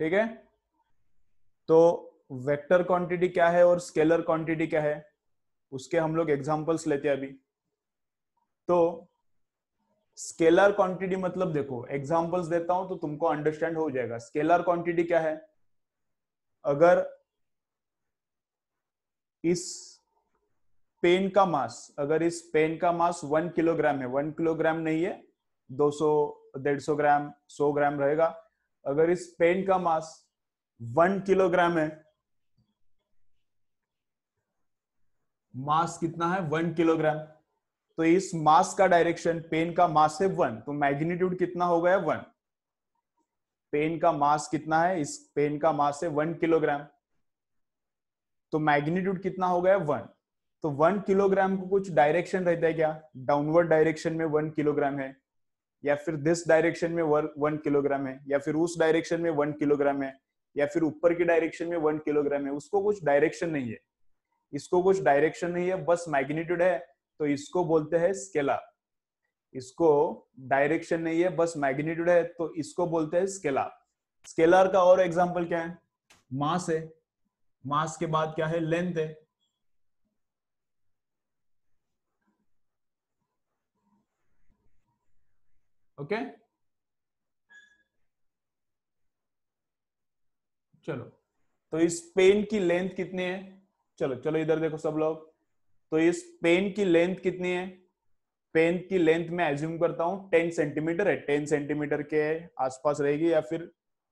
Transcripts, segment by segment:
ठीक है तो वेक्टर क्वांटिटी क्या है और स्केलर क्वांटिटी क्या है उसके हम लोग एग्जांपल्स लेते हैं अभी तो स्केलर क्वांटिटी मतलब देखो एग्जांपल्स देता हूं तो तुमको अंडरस्टैंड हो जाएगा स्केलर क्वांटिटी क्या है अगर इस पेन का मास अगर इस पेन का मास वन किलोग्राम है वन किलोग्राम नहीं है दो सौ डेढ़ सौ ग्राम सौ ग्राम रहेगा अगर इस पेन का मास वन किलोग्राम है मास कितना है वन किलोग्राम तो इस मास का डायरेक्शन पेन का मास है वन तो मैग्नीट्यूड कितना हो गया वन पेन का मास कितना है इस पेन का मास है वन किलोग्राम तो मैग्नीट्यूड कितना हो गया वन तो वन किलोग्राम को कुछ डायरेक्शन रहता है क्या डाउनवर्ड डायरेक्शन में वन किलोग्राम है या फिर दिस डायरेक्शन में वन किलोग्राम है या फिर उस डायरेक्शन में वन किलोग्राम है या फिर ऊपर की डायरेक्शन में वन किलोग्राम है उसको कुछ डायरेक्शन नहीं है इसको कुछ डायरेक्शन नहीं है बस मैग्नीट्यूड है तो इसको बोलते हैं स्केला इसको डायरेक्शन नहीं है बस मैग्नीट्यूड है तो इसको बोलते हैं स्केला स्केलर का और एग्जाम्पल क्या है मास है मास के बाद क्या है लेंथ है ओके चलो तो इस पेन की लेंथ कितनी है चलो चलो इधर देखो सब लोग तो इस पेन की लेंथ कितनी है पेन की लेंथ मैं एज्यूम करता हूं टेन सेंटीमीटर है टेन सेंटीमीटर के आसपास रहेगी या फिर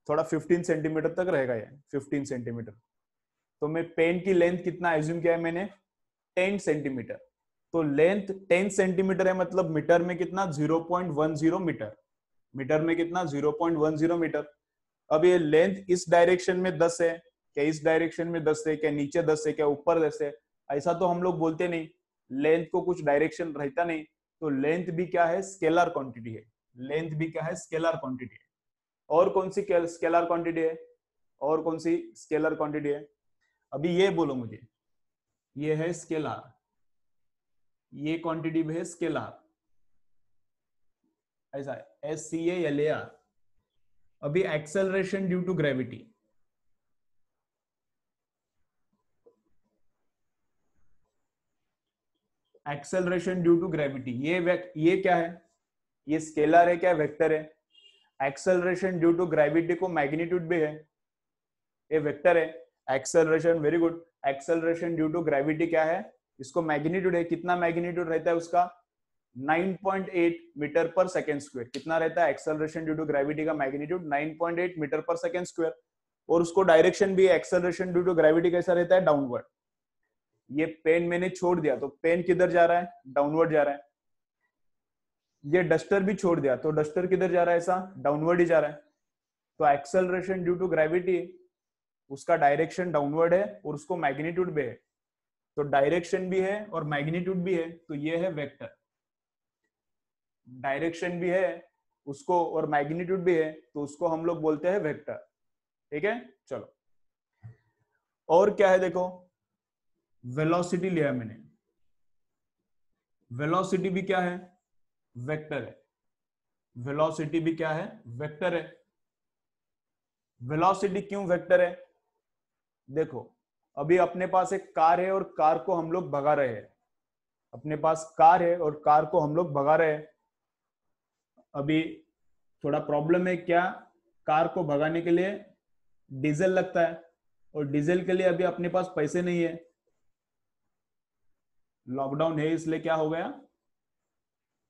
थोड़ा फिफ्टीन सेंटीमीटर तक रहेगा ये फिफ्टीन सेंटीमीटर तो मैं पेन की लेंथ कितना एज्यूम किया है मैंने टेन सेंटीमीटर तो लेंथ 10 सेंटीमीटर है मतलब मीटर में कितना 0.10 मीटर मीटर में कितना 0.10 मीटर अब ये लेंथ इस डायरेक्शन में 10 है क्या इस डायरेक्शन में 10 है क्या नीचे 10 है क्या ऊपर 10 है ऐसा तो हम लोग बोलते नहीं लेंथ को कुछ डायरेक्शन रहता नहीं तो लेंथ भी क्या है स्केलर क्वांटिटी है लेंथ भी क्या है स्केलर क्वांटिटी है और कौन सी स्केलर क्वांटिटी है और कौन सी स्केलर क्वांटिटी है अभी ये बोलो मुझे ये है स्केलर ये क्वांटिटी है स्केलर ऐसा S C L A R अभी acceleration due to gravity acceleration due to gravity ये ये क्या है ये स्केलर है क्या वेक्टर है एक्सेलरेशन ड्यू टू ग्रेविटी को मैग्नीट्यूड भी है ये वेक्टर है acceleration very good acceleration due to gravity क्या है इसको मैग्नीट्यूड है कितना मैग्नीट्यूड रहता है उसका 9.8 मीटर पर सेकेंड स्क्वायर कितना रहता है एक्सेलरेशन ड्यू टू ग्रेविटी का magnitude 9.8 metre per second square और उसको डायरेक्शन भी एक्सेलरेशन ड्यू टू ग्रेविटी कैसा रहता है डाउनवर्ड ये पेन मैंने छोड़ दिया तो पेन किधर जा रहा है डाउनवर्ड जा रहा है ये डस्टर भी छोड़ दिया तो डस्टर किधर जा रहा है ऐसा डाउनवर्ड ही जा रहा है तो एक्सेलरेशन ड्यू टू ग्रेविटी उसका डायरेक्शन डाउनवर्ड है और उसको मैग्नीट्यूड भी है तो डायरेक्शन भी है और मैग्नीट्यूड भी है तो ये है वेक्टर डायरेक्शन भी है उसको और मैग्नीट्यूड भी है तो उसको हम लोग बोलते हैं वेक्टर ठीक है चलो और क्या है देखो वेलोसिटी लिया मैंने वेलोसिटी भी क्या है वेक्टर है वेलोसिटी भी क्या है वेक्टर है वेलोसिटी क्यों वेक्टर है देखो अभी अपने पास एक कार है और कार को हम लोग भगा रहे हैं अपने पास कार है और कार को हम लोग भगा रहे हैं अभी थोड़ा प्रॉब्लम है क्या कार को भगाने के लिए डीजल लगता है और डीजल के लिए अभी अपने पास पैसे नहीं है लॉकडाउन है इसलिए क्या हो गया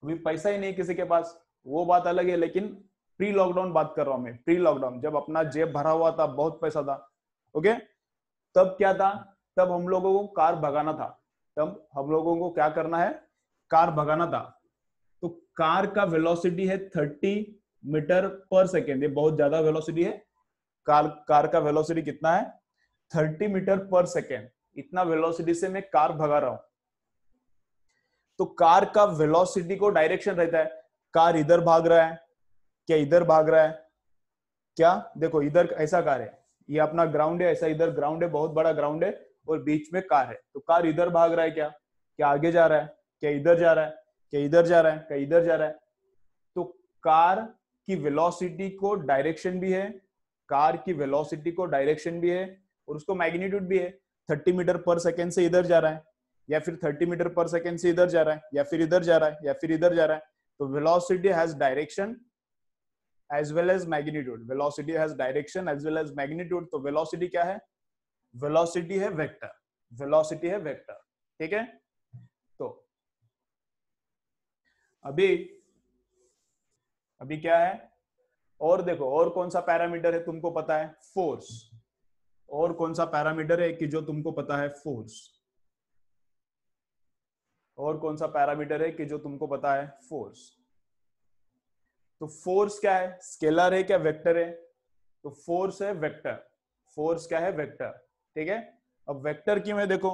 अभी पैसा ही नहीं किसी के पास वो बात अलग है लेकिन प्री लॉकडाउन बात कर रहा हूं मैं प्री लॉकडाउन जब अपना जेब भरा हुआ था बहुत पैसा था ओके तब क्या था तब हम लोगों को कार भगाना था तब हम लोगों को क्या करना है कार भगाना था तो कार का वेलोसिटी है थर्टी मीटर पर सेकेंड ये बहुत ज्यादा वेलोसिटी है कार कार का वेलोसिटी कितना है थर्टी मीटर पर सेकेंड इतना वेलोसिटी से मैं कार भगा रहा हूं तो कार का वेलोसिटी को डायरेक्शन रहता है कार इधर भाग रहा है क्या इधर भाग रहा है क्या देखो इधर ऐसा कार है ये अपना ग्राउंड है ऐसा इधर ग्राउंड है बहुत बड़ा ग्राउंड है और बीच में कार है तो कार इधर भाग रहा है क्या क्या आगे जा रहा है क्या इधर जा रहा है क्या इधर जा रहा है क्या इधर जा रहा है तो कार की वेलोसिटी को डायरेक्शन भी है कार की वेलोसिटी को डायरेक्शन भी है और उसको मैग्नीट्यूड भी है थर्टी मीटर पर सेकेंड से इधर जा रहा है या फिर थर्टी मीटर पर सेकेंड से इधर जा रहा है या फिर इधर जा रहा है या फिर इधर जा रहा है तो velocity has direction as well as magnitude velocity has direction as well as magnitude तो वेलोसिटी क्या है वेलोसिटी है वेक्टर वेलोसिटी है वेक्टर ठीक है तो अभी अभी क्या है और देखो और कौन सा पैरामीटर है तुमको पता है फोर्स और कौन सा पैरामीटर है कि जो तुमको पता है फोर्स और कौन सा पैरामीटर है कि जो तुमको पता है फोर्स तो फोर्स क्या है स्केलर है क्या वेक्टर है तो फोर्स है वेक्टर फोर्स क्या है वेक्टर ठीक है अब वेक्टर क्यों है देखो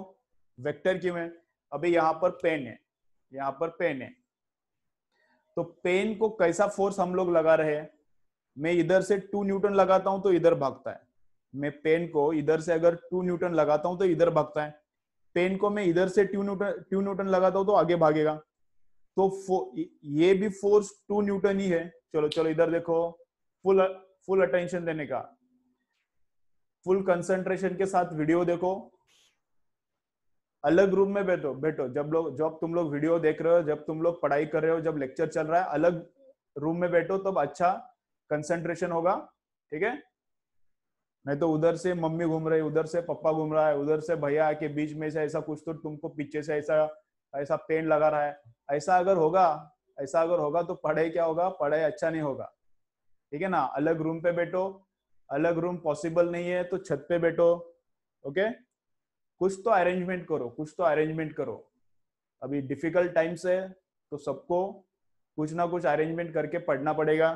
वेक्टर क्यों है अभी यहां पर पेन है यहां पर पेन है तो पेन को कैसा फोर्स हम लोग लगा रहे हैं मैं इधर से टू न्यूटन लगाता हूं तो इधर भागता है मैं पेन को इधर से अगर टू न्यूटन लगाता हूं तो इधर भागता है पेन को मैं इधर से टू न्यूटन टू न्यूटन लगाता हूं तो आगे भागेगा तो ये भी फोर्स टू न्यूटन ही है चलो चलो इधर देखो फुल फुल अटेंशन देने का फुल कंसंट्रेशन के साथ वीडियो देखो अलग रूम में बैठो बैठो जब लोग जब तुम लोग वीडियो देख रहे हो जब तुम लोग पढ़ाई कर रहे हो जब लेक्चर चल रहा है अलग रूम में बैठो तब अच्छा कंसंट्रेशन होगा ठीक है नहीं तो उधर से मम्मी घूम रही उधर से पप्पा घूम रहा है उधर से भैया के बीच में से ऐसा कुछ तो तुमको पीछे से ऐसा ऐसा पेन लगा रहा है ऐसा अगर होगा ऐसा अगर होगा तो पढ़ाई क्या होगा पढ़ाई अच्छा नहीं होगा ठीक है ना अलग रूम पे बैठो अलग रूम पॉसिबल नहीं है तो छत पे बैठो ओके कुछ तो अरेंजमेंट करो कुछ तो अरेंजमेंट करो अभी डिफिकल्ट टाइम्स है तो सबको कुछ ना कुछ अरेंजमेंट करके पढ़ना पड़ेगा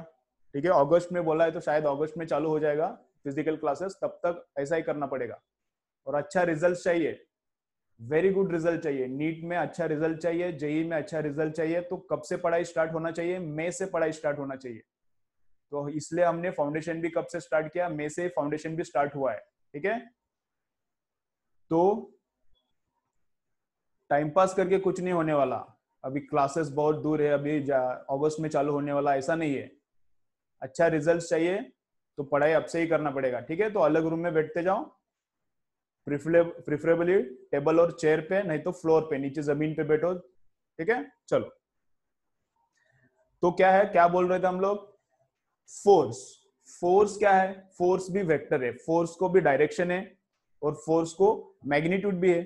ठीक है अगस्त में बोला है तो शायद अगस्त में चालू हो जाएगा फिजिकल क्लासेस तब तक ऐसा ही करना पड़ेगा और अच्छा रिजल्ट चाहिए वेरी गुड रिजल्ट चाहिए नीट में अच्छा रिजल्ट चाहिए जेई e में अच्छा रिजल्ट चाहिए तो कब से पढ़ाई स्टार्ट होना चाहिए मई से पढ़ाई स्टार्ट होना चाहिए तो इसलिए हमने फाउंडेशन भी कब से स्टार्ट किया मई से फाउंडेशन भी स्टार्ट हुआ है ठीक है तो टाइम पास करके कुछ नहीं होने वाला अभी क्लासेस बहुत दूर है अभी अगस्त में चालू होने वाला ऐसा नहीं है अच्छा रिजल्ट चाहिए तो पढ़ाई अब से ही करना पड़ेगा ठीक है तो अलग रूम में बैठते जाओ प्रिफरेबली टेबल और चेयर पे नहीं तो फ्लोर पे नीचे जमीन पे बैठो ठीक है चलो तो क्या है क्या बोल रहे थे हम लोग फोर्स फोर्स क्या है फोर्स भी वेक्टर है फोर्स को भी डायरेक्शन है और फोर्स को मैग्नीट्यूड भी है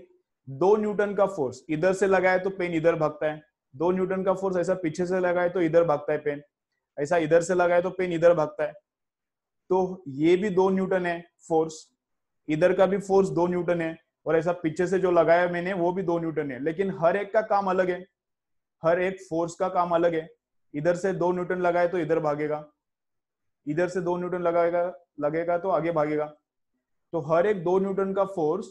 दो न्यूटन का फोर्स इधर से लगाए तो पेन इधर भागता है दो न्यूटन का फोर्स ऐसा पीछे से लगाए तो इधर भागता है पेन ऐसा इधर से लगाए तो पेन इधर भागता है तो ये भी दो न्यूटन है फोर्स इधर का भी फोर्स दो न्यूटन है और ऐसा पीछे से जो लगाया मैंने वो भी दो न्यूटन है लेकिन हर एक का काम अलग है हर एक फोर्स का काम अलग है इधर से दो न्यूटन लगाए तो इधर भागेगा इधर से दो न्यूटन लगाएगा लगेगा तो आगे भागेगा तो हर एक दो न्यूटन का फोर्स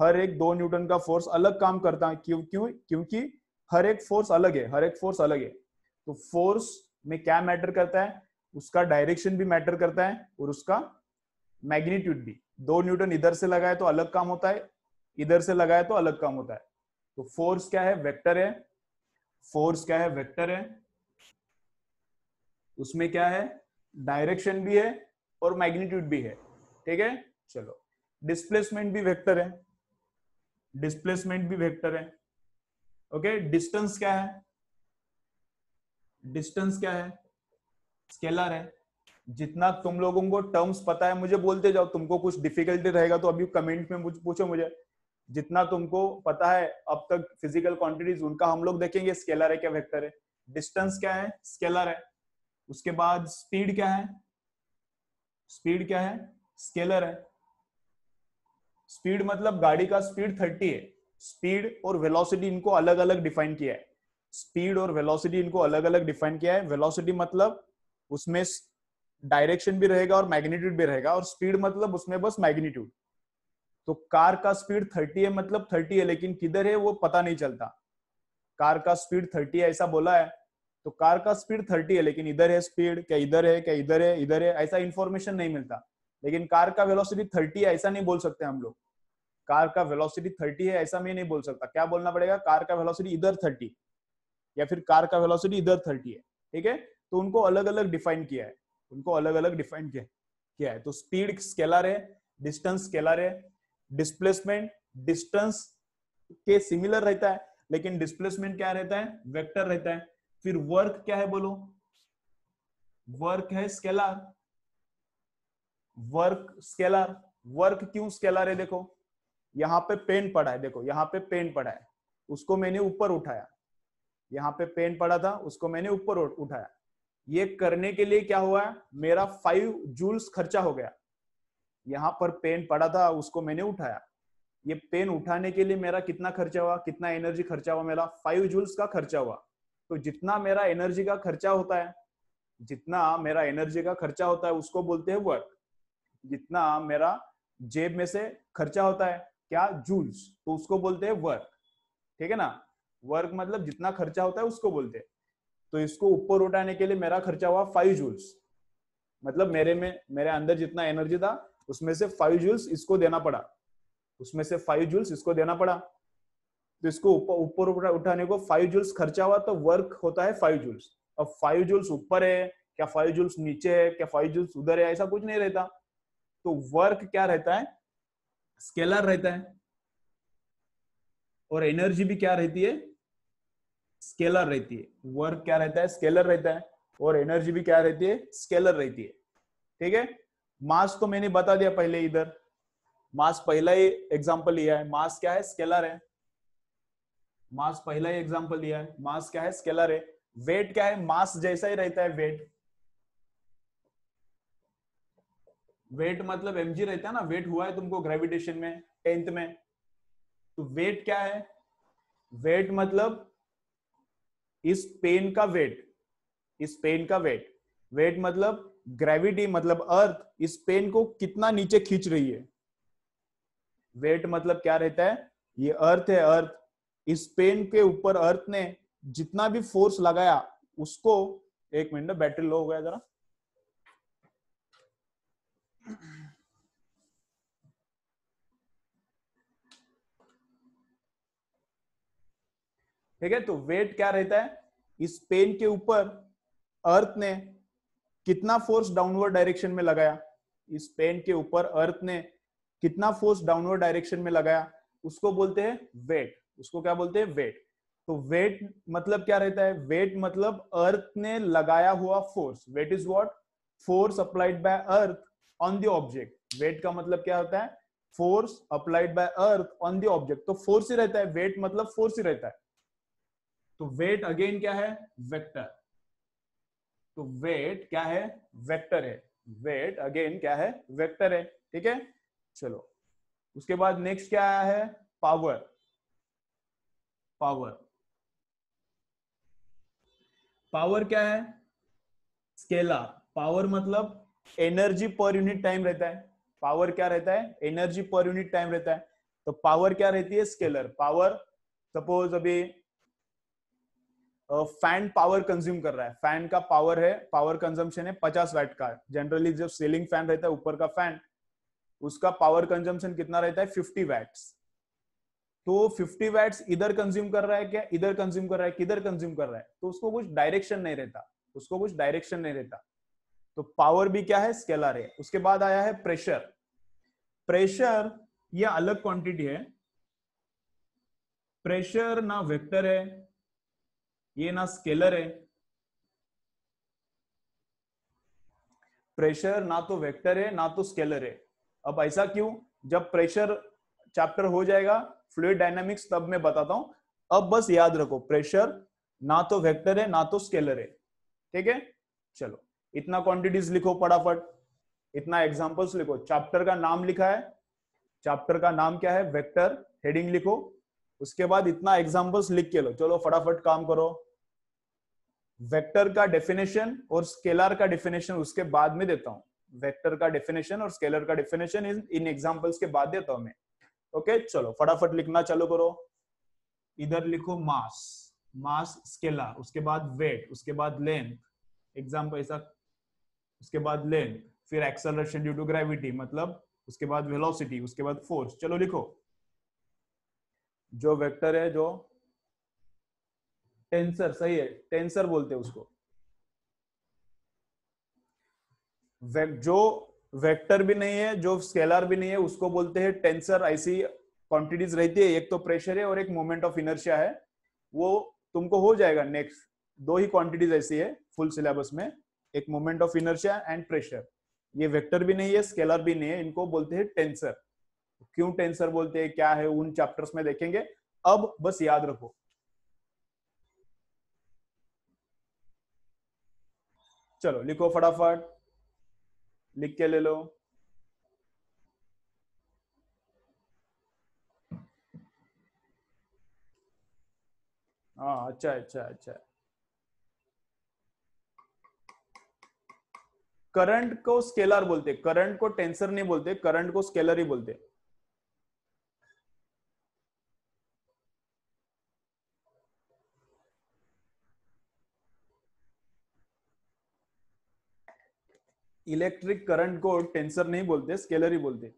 हर एक दो न्यूटन का फोर्स अलग काम करता है क्यों क्यों क्योंकि हर एक फोर्स अलग है हर एक फोर्स अलग है तो फोर्स में क्या मैटर करता है उसका डायरेक्शन भी मैटर करता है और उसका मैग्नीट्यूड भी दो न्यूटन इधर से लगाए तो अलग काम होता है इधर से लगाए तो अलग काम होता है तो फोर्स क्या है वेक्टर है फोर्स क्या है वेक्टर है उसमें क्या है डायरेक्शन भी है और मैग्नीट्यूड भी है ठीक है चलो डिस्प्लेसमेंट भी वेक्टर है डिस्प्लेसमेंट भी वेक्टर है ओके डिस्टेंस क्या है डिस्टेंस क्या है स्केलर है जितना तुम लोगों को टर्म्स पता है मुझे बोलते जाओ तुमको कुछ डिफिकल्टी रहेगा तो अभी कमेंट में पूछो मुझे जितना तुमको पता है अब तक फिजिकल क्वांटिटीज उनका हम लोग देखेंगे स्केलर है क्या वेक्टर है डिस्टेंस क्या है स्केलर है उसके बाद स्पीड क्या है स्पीड क्या है स्केलर है स्पीड मतलब गाड़ी का स्पीड थर्टी है स्पीड और वेलोसिटी इनको अलग अलग डिफाइन किया है स्पीड और वेलोसिटी इनको अलग अलग डिफाइन किया है वेलोसिटी मतलब उसमें डायरेक्शन भी रहेगा और मैग्नीट्यूड भी रहेगा और स्पीड मतलब उसमें बस मैग्नीट्यूड तो कार का स्पीड थर्टी है मतलब थर्टी है लेकिन किधर है वो पता नहीं चलता कार का स्पीड थर्टी है ऐसा बोला है तो कार का स्पीड थर्टी है लेकिन इधर है स्पीड क्या इधर है क्या इधर है इधर है ऐसा इंफॉर्मेशन नहीं मिलता लेकिन कार का वेलोसिटी थर्टी है ऐसा नहीं बोल सकते हम लोग कार का वेलोसिटी थर्टी है ऐसा मैं नहीं बोल सकता क्या बोलना पड़ेगा कार का वेलोसिटी इधर थर्टी या फिर कार का वेलोसिटी इधर थर्टी है ठीक है तो उनको अलग अलग डिफाइन किया है उनको अलग अलग डिफाइन किया किया है तो स्पीड स्केलर है डिस्टेंस स्केलर है डिस्प्लेसमेंट डिस्टेंस के सिमिलर रहता है लेकिन डिस्प्लेसमेंट क्या रहता है वेक्टर रहता है फिर वर्क क्या है बोलो वर्क है स्केलर वर्क स्केलर वर्क क्यों स्केलर है देखो यहां पे पेन पड़ा है देखो यहां पे पेन पड़ा है उसको मैंने ऊपर उठाया यहां पे पेन पड़ा था उसको मैंने ऊपर उठाया ये करने के लिए क्या हुआ है मेरा फाइव जूल्स खर्चा हो गया यहां पर पेन पड़ा था उसको मैंने उठाया ये पेन उठाने के लिए मेरा कितना खर्चा हुआ कितना एनर्जी खर्चा हुआ मेरा फाइव जूल्स का खर्चा हुआ तो जितना मेरा एनर्जी का खर्चा होता है जितना मेरा एनर्जी का खर्चा होता है उसको बोलते हैं वर्क जितना मेरा जेब में से खर्चा होता है क्या जूल्स तो उसको बोलते हैं वर्क ठीक है ना वर्क मतलब जितना खर्चा होता है उसको बोलते हैं तो इसको ऊपर उठाने के लिए मेरा खर्चा हुआ फाइव जूल्स मतलब मेरे में मेरे अंदर जितना एनर्जी था उसमें से फाइव जूल्स इसको देना पड़ा उसमें से फाइव जूल्स इसको देना पड़ा तो इसको ऊपर उठाने को फाइव जूल्स खर्चा हुआ तो वर्क होता है फाइव जूल्स अब फाइव जूल्स ऊपर है क्या फाइव जूल्स नीचे है क्या फाइव जूल्स उधर है ऐसा कुछ नहीं रहता तो वर्क क्या रहता है स्केलर रहता है और एनर्जी भी क्या रहती है स्केलर रहती है वर्क क्या रहता है स्केलर रहता है और एनर्जी भी क्या रहती है स्केलर रहती है ठीक है मास तो मैंने बता दिया पहले इधर मास पहला ही एग्जाम्पल लिया है मास क्या है स्केलर है मास पहला ही एग्जाम्पल लिया है मास क्या है स्केलर है वेट क्या है मास जैसा ही रहता है वेट वेट मतलब एम रहता है ना वेट हुआ है तुमको ग्रेविटेशन में टेंथ में तो वेट क्या है वेट मतलब इस पेन का वेट इस पेन का वेट वेट मतलब ग्रेविटी मतलब अर्थ इस पेन को कितना नीचे खींच रही है वेट मतलब क्या रहता है ये अर्थ है अर्थ इस पेन के ऊपर अर्थ ने जितना भी फोर्स लगाया उसको एक मिनट बैटरी लो हो गया जरा ठीक है तो वेट क्या रहता है इस पेन के ऊपर अर्थ ने कितना फोर्स डाउनवर्ड डायरेक्शन में लगाया इस पेन के ऊपर अर्थ ने कितना फोर्स डाउनवर्ड डायरेक्शन में लगाया उसको बोलते हैं वेट उसको क्या बोलते हैं वेट तो वेट मतलब क्या रहता है वेट मतलब अर्थ ने लगाया हुआ force weight is what force applied by earth on the object weight का मतलब क्या होता है force applied by earth on the object तो फोर्स ही रहता है वेट मतलब फोर्स ही रहता है तो वेट अगेन क्या है वेक्टर तो वेट क्या है वेक्टर है वेट अगेन क्या है वेक्टर है ठीक है चलो उसके बाद नेक्स्ट क्या आया है पावर पावर पावर क्या है स्केलर पावर मतलब एनर्जी पर यूनिट टाइम रहता है पावर क्या रहता है एनर्जी पर यूनिट टाइम रहता है तो पावर क्या रहती है स्केलर पावर सपोज अभी फैन पावर कंज्यूम कर रहा है फैन का पावर है पावर कंजम्पशन है पचास वैट का जनरली जब सेलिंग फैन रहता है ऊपर का फैन उसका पावर कंजम्पशन कितना रहता है फिफ्टी वैट्स तो 50 वैट्स इधर कंज्यूम कर रहा है क्या इधर कंज्यूम कर रहा है किधर कंज्यूम कर रहा है तो उसको कुछ डायरेक्शन नहीं रहता उसको कुछ डायरेक्शन नहीं रहता तो पावर भी क्या है स्केलर है उसके बाद आया है प्रेशर प्रेशर यह अलग क्वांटिटी है प्रेशर ना वेक्टर है ये ना स्केलर है प्रेशर ना तो वेक्टर है ना तो स्केलर है अब ऐसा क्यों जब प्रेशर चैप्टर हो जाएगा फ्लूड डायनामिक्स तब मैं बताता हूं अब बस याद रखो प्रेशर ना तो वेक्टर है ना तो स्केलर है ठीक है चलो इतना क्वांटिटीज लिखो फटाफट इतना एग्जांपल्स लिखो चैप्टर का नाम लिखा है चैप्टर का नाम क्या है वेक्टर हेडिंग लिखो उसके बाद इतना एग्जाम्पल्स लिख के लो चलो फटाफट काम करो वेक्टर का डेफिनेशन और स्केलर का डेफिनेशन उसके बाद में देता हूँ वेक्टर का डेफिनेशन और स्केलर का डेफिनेशन इन इन एग्जाम्पल्स के बाद देता हूं मैं ओके चलो फटाफट लिखना चालू करो इधर लिखो मास मास स्केलर उसके बाद वेट उसके बाद लेंथ एग्जाम्पल ऐसा उसके बाद लेंथ फिर एक्सेलरेशन ड्यू टू ग्रेविटी मतलब उसके बाद वेलोसिटी उसके बाद फोर्स चलो लिखो जो वेक्टर है जो टेंसर सही है टेंसर बोलते हैं उसको वे, जो वेक्टर भी नहीं है जो स्केलर भी नहीं है उसको बोलते हैं टेंसर ऐसी क्वांटिटीज रहती है एक तो प्रेशर है और एक मोमेंट ऑफ इनर्शिया है वो तुमको हो जाएगा नेक्स्ट दो ही क्वांटिटीज ऐसी है फुल सिलेबस में एक moment of inertia and pressure ये वेक्टर भी नहीं है स्केलर भी नहीं है इनको बोलते हैं टेंसर क्यों टेंसर बोलते हैं क्या है उन चैप्टर्स में देखेंगे अब बस याद रखो चलो लिखो फटाफट लिख के ले लो हाँ अच्छा अच्छा अच्छा करंट को स्केलर बोलते करंट को टेंसर नहीं बोलते करंट को स्केलर ही बोलते इलेक्ट्रिक करंट को टेंसर नहीं बोलते स्केलर ही बोलते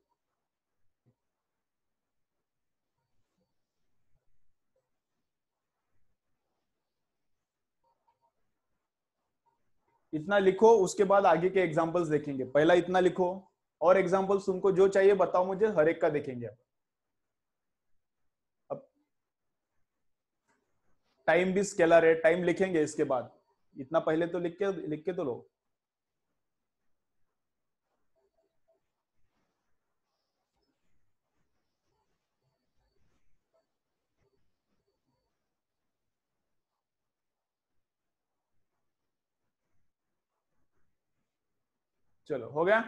इतना लिखो उसके बाद आगे के एग्जाम्पल्स देखेंगे पहला इतना लिखो और एग्जाम्पल्स तुमको जो चाहिए बताओ मुझे हर एक का देखेंगे अब टाइम भी स्केलर है टाइम लिखेंगे इसके बाद इतना पहले तो लिख के लिख के तो लो चलो हो गया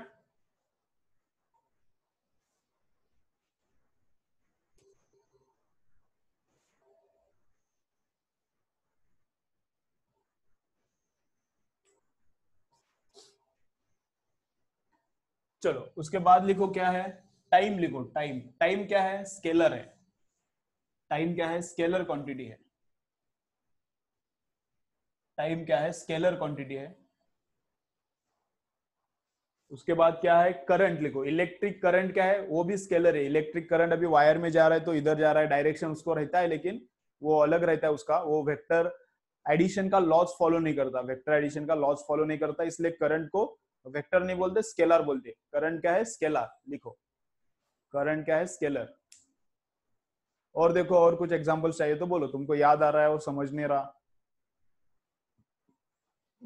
चलो उसके बाद लिखो क्या है टाइम लिखो टाइम टाइम क्या है स्केलर है टाइम क्या है स्केलर क्वांटिटी है टाइम क्या है स्केलर क्वांटिटी है उसके बाद क्या है करंट लिखो इलेक्ट्रिक करंट क्या है वो भी स्केलर है इलेक्ट्रिक करंट अभी वायर में जा रहा है तो इधर जा रहा है डायरेक्शन उसको रहता है लेकिन वो अलग रहता है उसका वो वेक्टर एडिशन का लॉस फॉलो नहीं करता वेक्टर एडिशन का लॉस फॉलो नहीं करता इसलिए करंट को वेक्टर नहीं बोलते स्केलर बोलते करंट क्या है स्केलर लिखो करंट क्या है स्केलर और देखो और कुछ एग्जाम्पल्स चाहिए तो बोलो तुमको याद आ रहा है और समझ नहीं रहा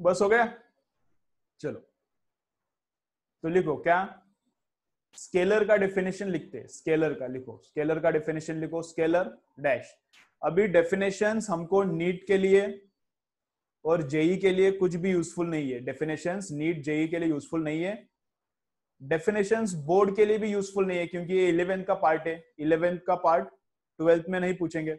बस हो गया चलो तो लिखो क्या स्केलर का डेफिनेशन लिखते हैं स्केलर का लिखो स्केलर का डेफिनेशन लिखो स्केलर डैश अभी डेफिनेशन हमको नीट के लिए और जेई के लिए कुछ भी यूजफुल नहीं है डेफिनेशन नीट जेई के लिए यूजफुल नहीं है डेफिनेशन बोर्ड के लिए भी यूजफुल नहीं है क्योंकि ये इलेवेंथ का पार्ट है इलेवेंथ का पार्ट ट्वेल्थ में नहीं पूछेंगे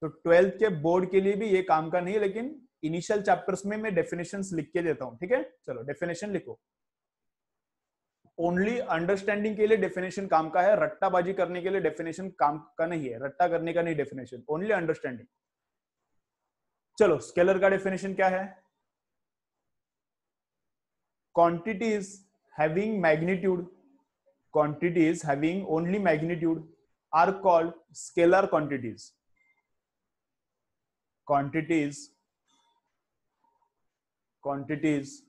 तो ट्वेल्थ के बोर्ड के लिए भी ये काम का नहीं है लेकिन इनिशियल चैप्टर्स में मैं डेफिनेशन लिख के देता हूँ ठीक है चलो डेफिनेशन लिखो ओनली अंडरस्टैंडिंग के लिए डेफिनेशन काम का है रट्टाबाजी करने के लिए डेफिनेशन काम का नहीं है रट्टा करने का नहीं डेफिनेशन ओनली अंडरस्टैंडिंग चलो स्केलर का डेफिनेशन क्या है quantities having magnitude quantities having only magnitude are called scalar quantities quantities quantities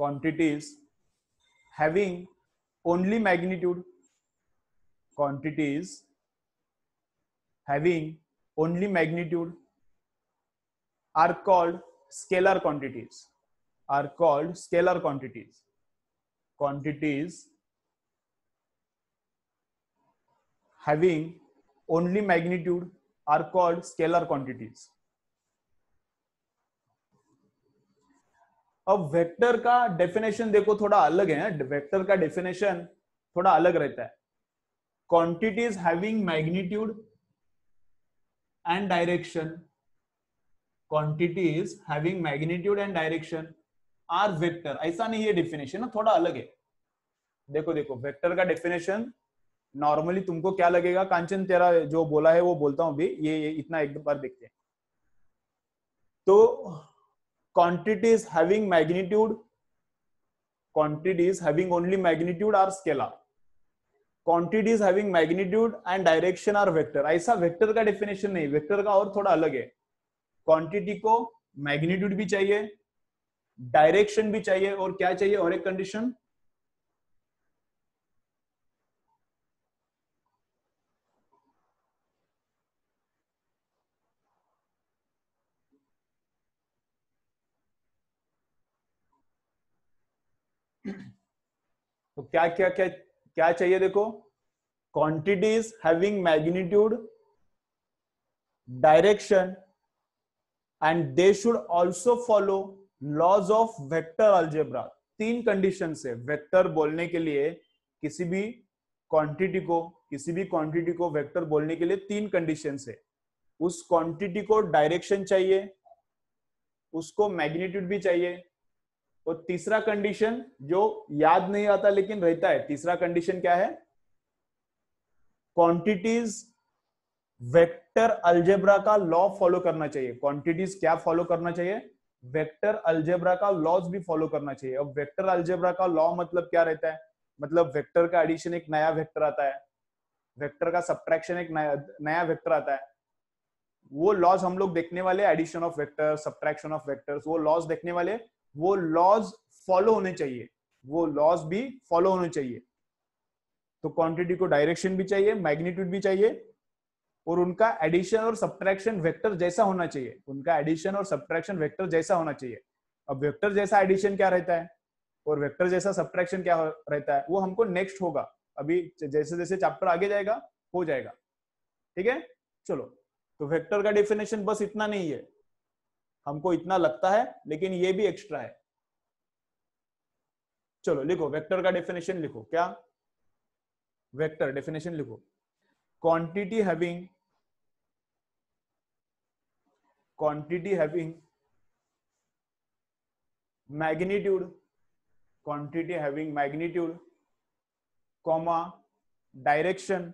quantities having only magnitude quantities having only magnitude are called scalar quantities are called scalar quantities quantities having only magnitude are called scalar quantities अब vector का definition देखो थोड़ा अलग है vector हाँ। का definition थोड़ा अलग रहता है quantities having magnitude and direction quantities having magnitude and direction are vector ऐसा नहीं है डेफिनेशन ना हाँ, थोड़ा अलग है देखो देखो वेक्टर का डेफिनेशन नॉर्मली तुमको क्या लगेगा कांचन तेरा जो बोला है वो बोलता हूं अभी ये, ये इतना एक बार देखते हैं तो quantities having magnitude quantities having only magnitude are scalar quantities having magnitude and direction are vector aisa vector ka definition nahi vector ka aur thoda alag hai quantity ko magnitude bhi chahiye direction भी चाहिए और क्या चाहिए और एक condition तो क्या क्या क्या क्या चाहिए देखो quantities having magnitude direction and they should also follow laws of vector algebra तीन कंडीशन है वेक्टर बोलने के लिए किसी भी क्वांटिटी को किसी भी क्वांटिटी को वेक्टर बोलने के लिए तीन कंडीशन है उस क्वांटिटी को डायरेक्शन चाहिए उसको मैग्नीट्यूड भी चाहिए और तीसरा कंडीशन जो याद नहीं आता लेकिन रहता है तीसरा कंडीशन क्या है क्वांटिटीज वेक्टर अल्जेब्रा का लॉ फॉलो करना चाहिए क्वांटिटीज क्या फॉलो करना चाहिए वेक्टर अल्जेब्रा का लॉज भी फॉलो करना चाहिए अब वेक्टर अल्जेब्रा का लॉ मतलब क्या रहता है मतलब वेक्टर का एडिशन एक नया वेक्टर आता है वेक्टर का सब्ट्रैक्शन एक नया नया वेक्टर आता है वो लॉज हम लोग देखने वाले addition of vector subtraction of vectors वो लॉज देखने वाले वो लॉज फॉलो होने चाहिए वो लॉज भी फॉलो होने चाहिए तो क्वांटिटी को डायरेक्शन भी चाहिए मैग्नीट्यूड भी चाहिए और उनका एडिशन और सब्ट्रैक्शन वेक्टर जैसा होना चाहिए उनका एडिशन और सब्ट्रैक्शन वेक्टर जैसा होना चाहिए अब वेक्टर जैसा एडिशन क्या रहता है और वेक्टर जैसा सब्ट्रैक्शन क्या रहता है वो हमको नेक्स्ट होगा अभी जैसे जैसे चैप्टर आगे जाएगा हो जाएगा ठीक है चलो तो वेक्टर का डेफिनेशन बस इतना नहीं है हमको इतना लगता है लेकिन ये भी एक्स्ट्रा है चलो लिखो वेक्टर का डेफिनेशन लिखो क्या वेक्टर डेफिनेशन लिखो quantity having quantity having magnitude quantity having magnitude comma direction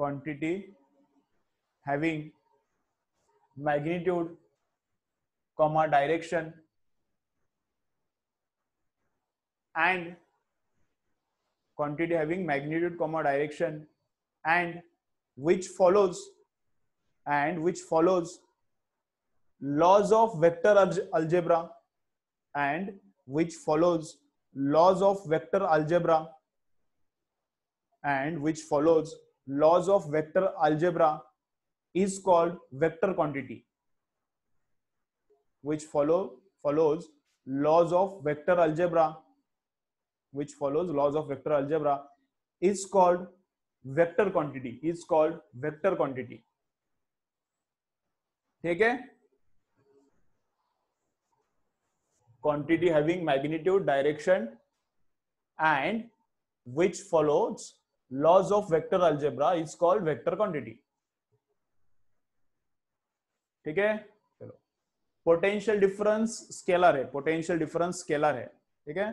quantity having magnitude comma direction and quantity having magnitude comma direction and which follows and which follows laws of vector algebra and which follows laws of vector algebra and which follows laws of vector algebra is called vector quantity which follow follows laws of vector algebra which follows laws of vector algebra is called vector quantity is called vector quantity Okay, quantity having magnitude direction and which follows laws of vector algebra is called vector quantity Okay. Potential difference scalar है potential difference scalar है ठीक है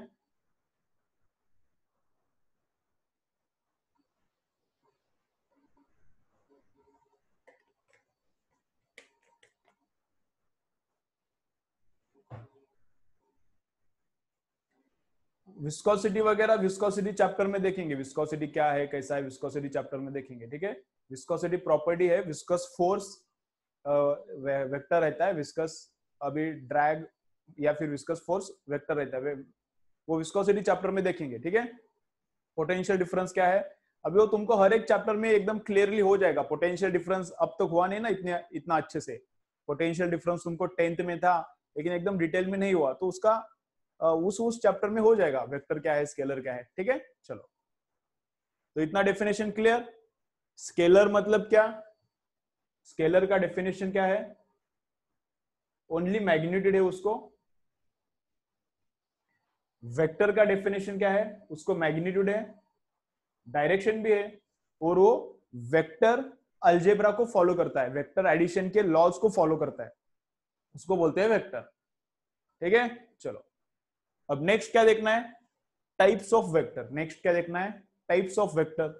viscosity वगैरह viscosity chapter में देखेंगे viscosity क्या है कैसा है विस्कोसिटी चैप्टर में देखेंगे ठीक है विस्कोसिटी प्रॉपर्टी है विस्कस फोर्स वेक्टर रहता है विस्कस अभी ड्रैग या फिर विस्कस फोर्स वेक्टर रहता है वो विस्कोसिटी चैप्टर में देखेंगे ठीक है पोटेंशियल डिफरेंस क्या है अभी वो तुमको हर एक चैप्टर में एकदम क्लियरली हो जाएगा पोटेंशियल डिफरेंस अब तक तो हुआ नहीं ना इतने इतना अच्छे से पोटेंशियल डिफरेंस तुमको टेंथ में था लेकिन एकदम डिटेल में नहीं हुआ तो उसका उस उस चैप्टर में हो जाएगा वेक्टर क्या है स्केलर क्या है ठीक है चलो तो इतना डेफिनेशन क्लियर स्केलर मतलब क्या स्केलर का डेफिनेशन क्या है ओनली मैग्नीट्यूड है उसको वेक्टर का डेफिनेशन क्या है उसको मैग्नीट्यूड है डायरेक्शन भी है और वो वेक्टर अल्जेब्रा को फॉलो करता है वेक्टर एडिशन के लॉज को फॉलो करता है उसको बोलते हैं वेक्टर ठीक है चलो अब नेक्स्ट क्या देखना है टाइप्स ऑफ वेक्टर नेक्स्ट क्या देखना है टाइप्स ऑफ वेक्टर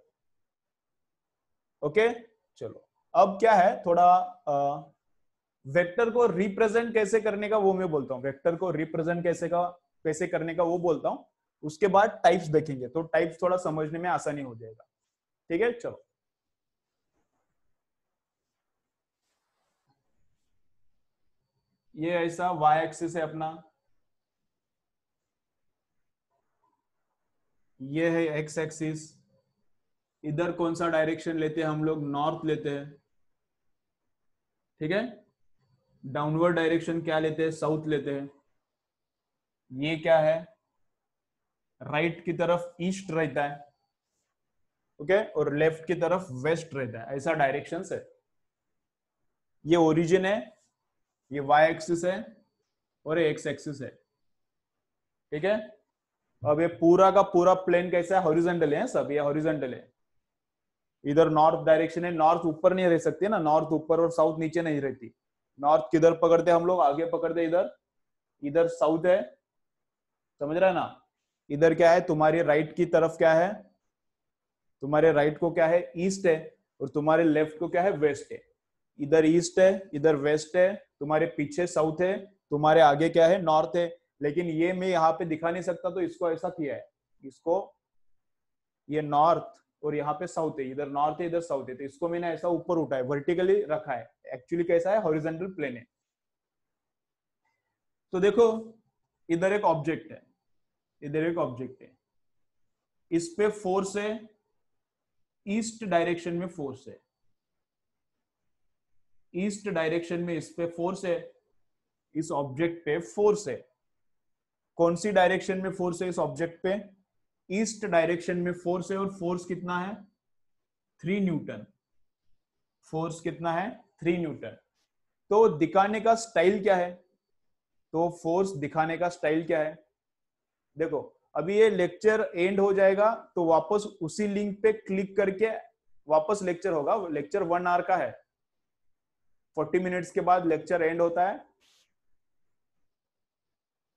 ओके चलो अब क्या है थोड़ा वेक्टर को रिप्रेजेंट कैसे करने का वो मैं बोलता हूँ वेक्टर को रिप्रेजेंट कैसे का कैसे करने का वो बोलता हूँ उसके बाद टाइप्स देखेंगे तो टाइप्स थोड़ा समझने में आसानी हो जाएगा ठीक है चलो ये ऐसा y एक्सिस है अपना ये है x एक्सिस इधर कौन सा डायरेक्शन लेते हैं हम लोग नॉर्थ लेते हैं ठीक है डाउनवर्ड डायरेक्शन क्या लेते हैं साउथ लेते हैं ये क्या है राइट right की तरफ ईस्ट रहता है ओके okay? और लेफ्ट की तरफ वेस्ट रहता है ऐसा डायरेक्शन है ये ओरिजिन है ये वाई एक्सिस है और ये एक्स एक्सिस है ठीक है अब ये पूरा का पूरा प्लेन कैसा है हॉरिजेंटल है सब ये हॉरिजेंटल है इधर नॉर्थ डायरेक्शन है नॉर्थ ऊपर नहीं रह सकती ना नॉर्थ ऊपर और साउथ नीचे नहीं रहती नॉर्थ किधर पकड़ते हम लोग आगे पकड़ते इधर इधर साउथ है समझ रहा है ना इधर क्या है तुम्हारे राइट की तरफ क्या है तुम्हारे राइट को क्या है ईस्ट है और तुम्हारे लेफ्ट को क्या है वेस्ट है इधर ईस्ट है इधर वेस्ट है तुम्हारे पीछे साउथ है तुम्हारे आगे क्या है नॉर्थ है लेकिन ये मैं यहाँ पे दिखा नहीं सकता तो इसको ऐसा किया है इसको ये नॉर्थ और यहाँ पे साउथ है इधर नॉर्थ है इधर साउथ है तो इसको मैंने ऐसा ऊपर उठाया वर्टिकली रखा है एक्चुअली कैसा है हॉरिजेंटल प्लेन है तो देखो इधर एक ऑब्जेक्ट है इधर एक ऑब्जेक्ट है इस पे फोर्स है ईस्ट डायरेक्शन में फोर्स है ईस्ट डायरेक्शन में इस पे फोर्स है इस ऑब्जेक्ट पे फोर्स है कौन सी डायरेक्शन में फोर्स है इस ऑब्जेक्ट पे ईस्ट डायरेक्शन में फोर्स है और फोर्स कितना है थ्री न्यूटन फोर्स कितना है थ्री न्यूटन तो दिखाने का स्टाइल क्या है तो फोर्स दिखाने का स्टाइल क्या है देखो अभी ये लेक्चर एंड हो जाएगा तो वापस उसी लिंक पे क्लिक करके वापस लेक्चर होगा लेक्चर वन आवर का है फोर्टी मिनट्स के बाद लेक्चर एंड होता है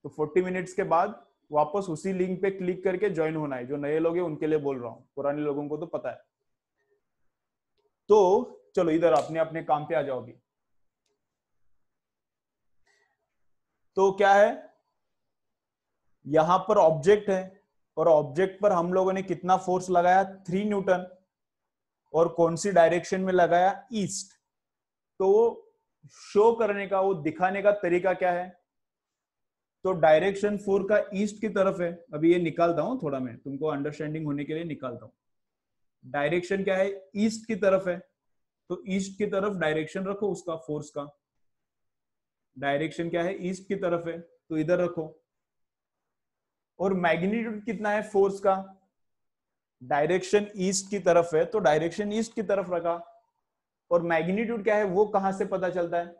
तो फोर्टी मिनट्स के बाद वापस उसी लिंक पे क्लिक करके ज्वाइन होना है जो नए लोग हैं उनके लिए बोल रहा हूँ पुराने लोगों को तो पता है तो चलो इधर अपने अपने काम पे आ जाओगे तो क्या है यहां पर ऑब्जेक्ट है और ऑब्जेक्ट पर हम लोगों ने कितना फोर्स लगाया थ्री न्यूटन और कौन सी डायरेक्शन में लगाया ईस्ट तो शो करने का वो दिखाने का तरीका क्या है तो डायरेक्शन फोर का ईस्ट की तरफ है अभी ये निकालता हूं थोड़ा मैं तुमको अंडरस्टैंडिंग होने के लिए निकालता हूं डायरेक्शन क्या है ईस्ट की तरफ है तो ईस्ट की तरफ डायरेक्शन रखो उसका फोर्स का डायरेक्शन क्या है ईस्ट की तरफ है तो इधर रखो और मैग्नीट्यूड कितना है फोर्स का डायरेक्शन ईस्ट की तरफ है तो डायरेक्शन ईस्ट की तरफ रखा और मैग्नीट्यूड क्या है वो कहां से पता चलता है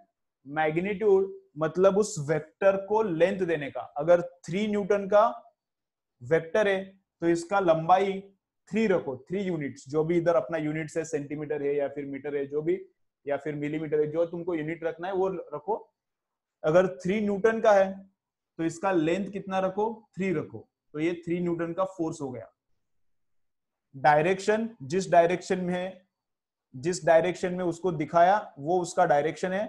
मैग्नीट्यूड मतलब उस वेक्टर को लेंथ देने का अगर थ्री न्यूटन का वेक्टर है तो इसका लंबाई थ्री रखो थ्री यूनिट्स जो भी इधर अपना यूनिट्स है सेंटीमीटर है या फिर मीटर है जो भी या फिर मिलीमीटर है जो तुमको यूनिट रखना है वो रखो अगर थ्री न्यूटन का है तो इसका लेंथ कितना रखो थ्री रखो तो ये थ्री न्यूटन का फोर्स हो गया डायरेक्शन जिस डायरेक्शन में जिस डायरेक्शन में उसको दिखाया वो उसका डायरेक्शन है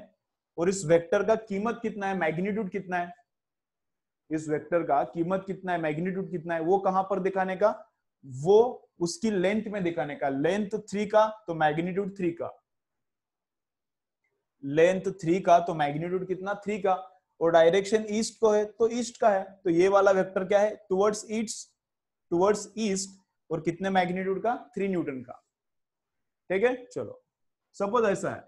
और इस वेक्टर का कीमत कितना है मैग्नीट्यूड कितना है इस वेक्टर का कीमत कितना है मैग्नीट्यूड कितना है वो कहां पर दिखाने का वो उसकी लेंथ में दिखाने का लेंथ थ्री का तो मैग्नीट्यूड थ्री का लेंथ थ्री का तो मैग्नीट्यूड कितना थ्री का और डायरेक्शन ईस्ट को है तो ईस्ट का है तो ये वाला वेक्टर क्या है टुवर्ड्स ईस्ट टुवर्ड्स ईस्ट और कितने मैग्नीट्यूड का थ्री न्यूटन का ठीक है चलो सपोज ऐसा है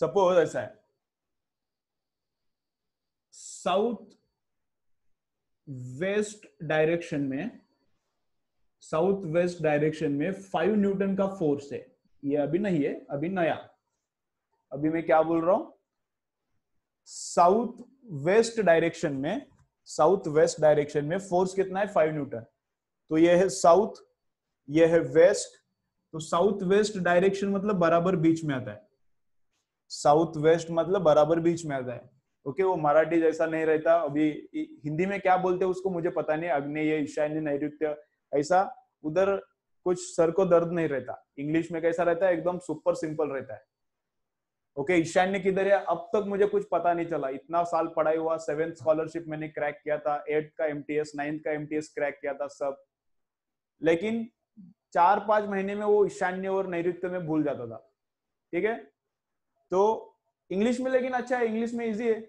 सपोज ऐसा है साउथ वेस्ट डायरेक्शन में साउथ वेस्ट डायरेक्शन में फाइव न्यूटन का फोर्स है ये अभी नहीं है अभी नया अभी मैं क्या बोल रहा हूं साउथ वेस्ट डायरेक्शन में साउथ वेस्ट डायरेक्शन में फोर्स कितना है फाइव न्यूटन तो ये है साउथ ये है वेस्ट तो साउथ वेस्ट डायरेक्शन मतलब बराबर बीच में आता है साउथ वेस्ट मतलब बराबर बीच में आता है ओके okay, वो मराठी जैसा नहीं रहता अभी हिंदी में क्या बोलते हैं उसको मुझे पता नहीं अग्नेय ईशान्य नैऋत्य ऐसा उधर कुछ सर को दर्द नहीं रहता इंग्लिश में कैसा रहता है एकदम सुपर सिंपल रहता है ओके okay, ईशान्य किधर है अब तक मुझे कुछ पता नहीं चला इतना साल पढ़ाई हुआ सेवेंथ स्कॉलरशिप मैंने क्रैक किया था एट का एम टी एस नाइन्थ का एम टी एस क्रैक किया था सब लेकिन चार पांच महीने में वो ईशान्य और नैऋत्य में भूल जाता था ठीक है तो इंग्लिश में लेकिन अच्छा है इंग्लिश में इजी है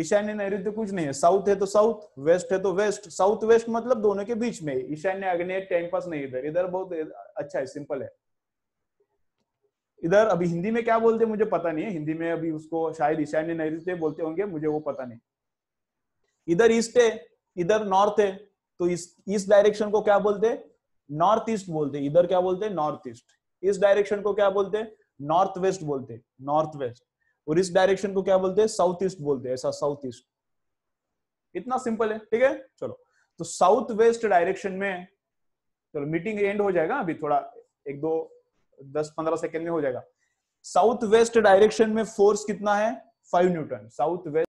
ईशान्य नैऋत्य कुछ नहीं है साउथ है तो साउथ वेस्ट है तो वेस्ट साउथ वेस्ट मतलब दोनों के बीच में ईशान्य अग्नि टाइम पास नहीं इधर इधर बहुत अच्छा है सिंपल है इधर अभी हिंदी में क्या बोलते मुझे पता नहीं है हिंदी में अभी उसको शायद ईशान्य नैऋत्य बोलते होंगे मुझे वो पता नहीं इधर ईस्ट है इधर नॉर्थ है तो इस डायरेक्शन को क्या बोलते नॉर्थ ईस्ट बोलते इधर क्या बोलते नॉर्थ ईस्ट इस डायरेक्शन को क्या बोलते हैं नॉर्थ वेस्ट बोलते हैं नॉर्थ वेस्ट और इस डायरेक्शन को क्या बोलते हैं साउथ ईस्ट बोलते हैं ऐसा साउथ ईस्ट इतना सिंपल है ठीक है चलो तो साउथ वेस्ट डायरेक्शन में चलो मीटिंग एंड हो जाएगा अभी थोड़ा एक दो दस पंद्रह सेकेंड में हो जाएगा साउथ वेस्ट डायरेक्शन में फोर्स कितना है फाइव न्यूटन साउथ वेस्ट